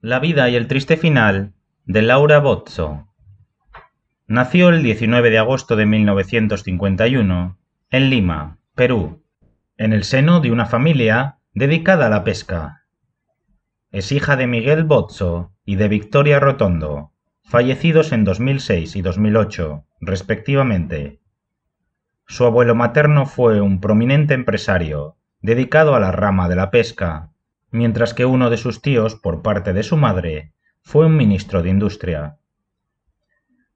La vida y el triste final de Laura Bozzo. Nació el 19 de agosto de 1951 en Lima, Perú, en el seno de una familia dedicada a la pesca. Es hija de Miguel Bozzo y de Victoria Rotondo, fallecidos en 2006 y 2008, respectivamente. Su abuelo materno fue un prominente empresario dedicado a la rama de la pesca mientras que uno de sus tíos por parte de su madre fue un ministro de Industria.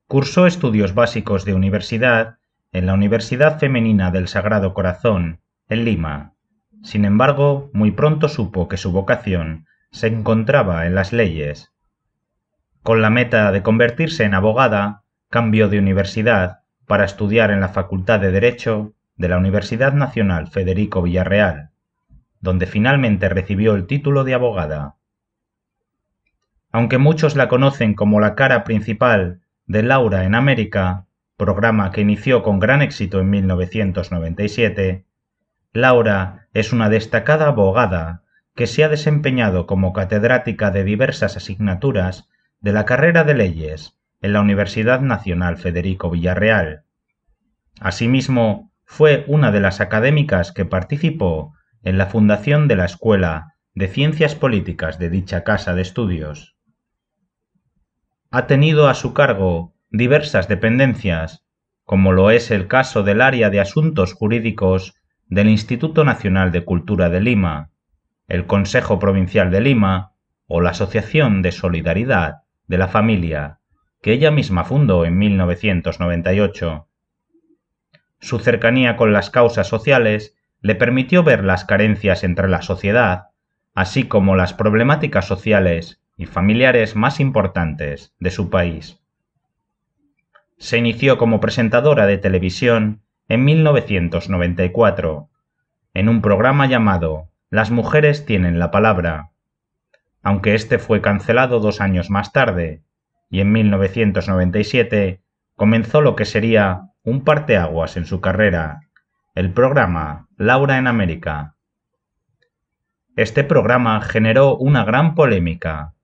Cursó estudios básicos de universidad en la Universidad Femenina del Sagrado Corazón, en Lima. Sin embargo, muy pronto supo que su vocación se encontraba en las leyes. Con la meta de convertirse en abogada, cambió de universidad para estudiar en la Facultad de Derecho de la Universidad Nacional Federico Villarreal donde finalmente recibió el título de abogada. Aunque muchos la conocen como la cara principal de Laura en América, programa que inició con gran éxito en 1997, Laura es una destacada abogada que se ha desempeñado como catedrática de diversas asignaturas de la carrera de leyes en la Universidad Nacional Federico Villarreal. Asimismo, fue una de las académicas que participó en la fundación de la Escuela de Ciencias Políticas de dicha casa de estudios. Ha tenido a su cargo diversas dependencias, como lo es el caso del área de asuntos jurídicos del Instituto Nacional de Cultura de Lima, el Consejo Provincial de Lima o la Asociación de Solidaridad de la Familia, que ella misma fundó en 1998. Su cercanía con las causas sociales le permitió ver las carencias entre la sociedad, así como las problemáticas sociales y familiares más importantes de su país. Se inició como presentadora de televisión en 1994, en un programa llamado Las mujeres tienen la palabra, aunque este fue cancelado dos años más tarde, y en 1997 comenzó lo que sería un parteaguas en su carrera, el programa Laura en América. Este programa generó una gran polémica,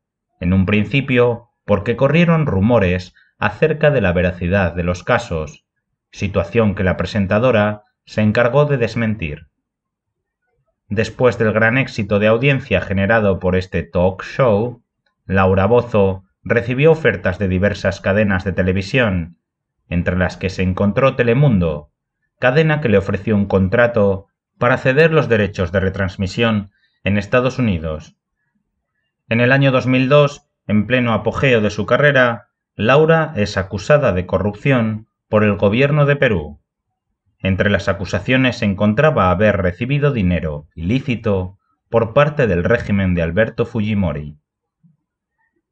en un principio porque corrieron rumores acerca de la veracidad de los casos, situación que la presentadora se encargó de desmentir. Después del gran éxito de audiencia generado por este talk show, Laura Bozo recibió ofertas de diversas cadenas de televisión, entre las que se encontró Telemundo, cadena que le ofreció un contrato para ceder los derechos de retransmisión en Estados Unidos. En el año 2002, en pleno apogeo de su carrera, Laura es acusada de corrupción por el gobierno de Perú. Entre las acusaciones se encontraba haber recibido dinero ilícito por parte del régimen de Alberto Fujimori.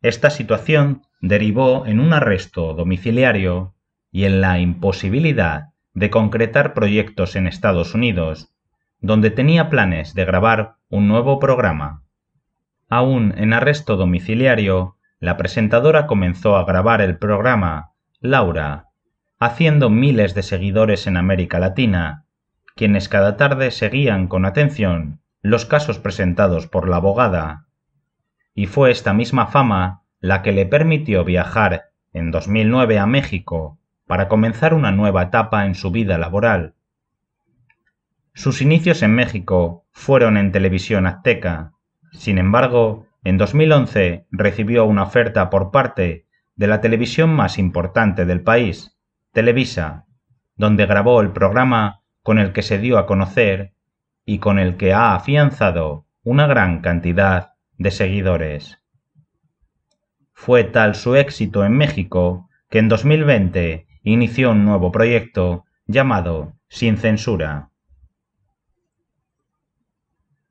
Esta situación derivó en un arresto domiciliario y en la imposibilidad de concretar proyectos en Estados Unidos, donde tenía planes de grabar un nuevo programa. Aún en arresto domiciliario, la presentadora comenzó a grabar el programa Laura, haciendo miles de seguidores en América Latina, quienes cada tarde seguían con atención los casos presentados por la abogada. Y fue esta misma fama la que le permitió viajar en 2009 a México para comenzar una nueva etapa en su vida laboral. Sus inicios en México fueron en televisión azteca. Sin embargo, en 2011 recibió una oferta por parte de la televisión más importante del país, Televisa, donde grabó el programa con el que se dio a conocer y con el que ha afianzado una gran cantidad de seguidores. Fue tal su éxito en México que en 2020 inició un nuevo proyecto llamado Sin Censura.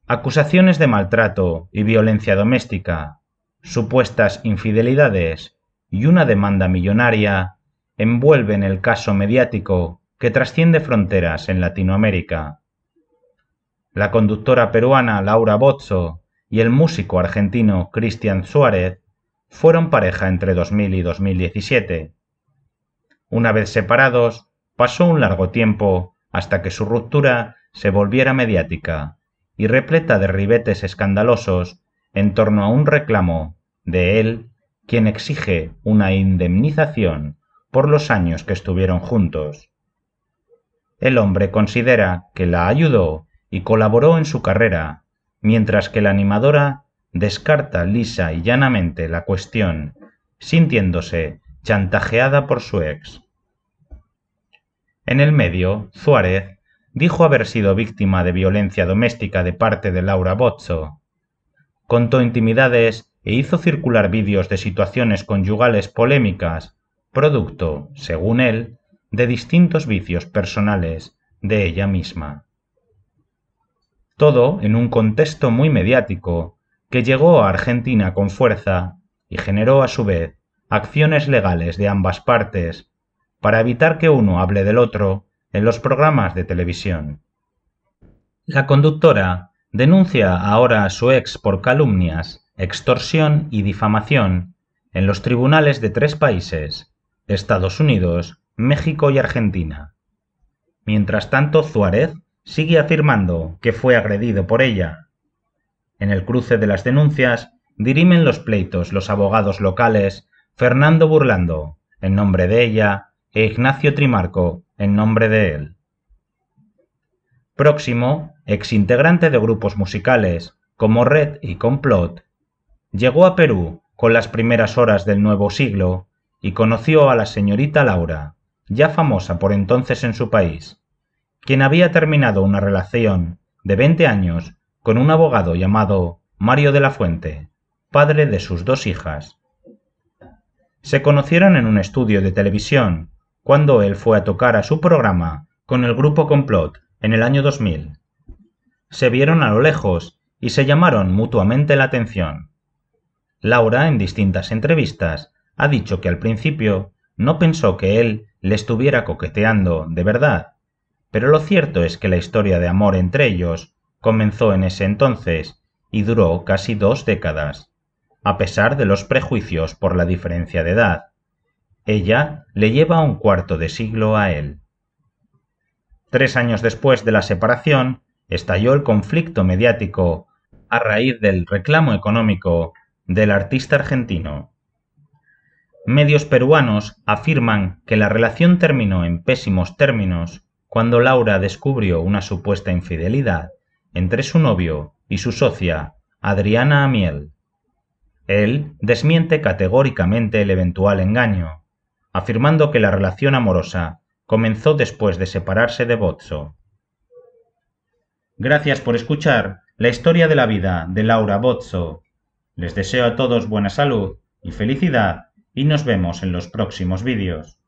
Acusaciones de maltrato y violencia doméstica, supuestas infidelidades y una demanda millonaria envuelven el caso mediático que trasciende fronteras en Latinoamérica. La conductora peruana Laura Bozzo y el músico argentino Cristian Suárez fueron pareja entre 2000 y 2017. Una vez separados, pasó un largo tiempo hasta que su ruptura se volviera mediática y repleta de ribetes escandalosos en torno a un reclamo de él, quien exige una indemnización por los años que estuvieron juntos. El hombre considera que la ayudó y colaboró en su carrera, mientras que la animadora descarta lisa y llanamente la cuestión, sintiéndose chantajeada por su ex. En el medio, Suárez dijo haber sido víctima de violencia doméstica de parte de Laura Bozzo. Contó intimidades e hizo circular vídeos de situaciones conyugales polémicas, producto, según él, de distintos vicios personales de ella misma. Todo en un contexto muy mediático, que llegó a Argentina con fuerza y generó a su vez acciones legales de ambas partes para evitar que uno hable del otro en los programas de televisión. La conductora denuncia ahora a su ex por calumnias, extorsión y difamación en los tribunales de tres países, Estados Unidos, México y Argentina. Mientras tanto, Suárez sigue afirmando que fue agredido por ella. En el cruce de las denuncias dirimen los pleitos los abogados locales Fernando Burlando, en nombre de ella, Ignacio Trimarco, en nombre de él. Próximo, ex integrante de grupos musicales, como Red y Complot, llegó a Perú con las primeras horas del nuevo siglo y conoció a la señorita Laura, ya famosa por entonces en su país, quien había terminado una relación de 20 años con un abogado llamado Mario de la Fuente, padre de sus dos hijas. Se conocieron en un estudio de televisión cuando él fue a tocar a su programa con el grupo Complot en el año 2000. Se vieron a lo lejos y se llamaron mutuamente la atención. Laura en distintas entrevistas ha dicho que al principio no pensó que él le estuviera coqueteando de verdad, pero lo cierto es que la historia de amor entre ellos comenzó en ese entonces y duró casi dos décadas, a pesar de los prejuicios por la diferencia de edad, ella le lleva un cuarto de siglo a él. Tres años después de la separación, estalló el conflicto mediático a raíz del reclamo económico del artista argentino. Medios peruanos afirman que la relación terminó en pésimos términos cuando Laura descubrió una supuesta infidelidad entre su novio y su socia, Adriana Amiel. Él desmiente categóricamente el eventual engaño afirmando que la relación amorosa comenzó después de separarse de Bozzo. Gracias por escuchar la historia de la vida de Laura Bozzo. Les deseo a todos buena salud y felicidad y nos vemos en los próximos vídeos.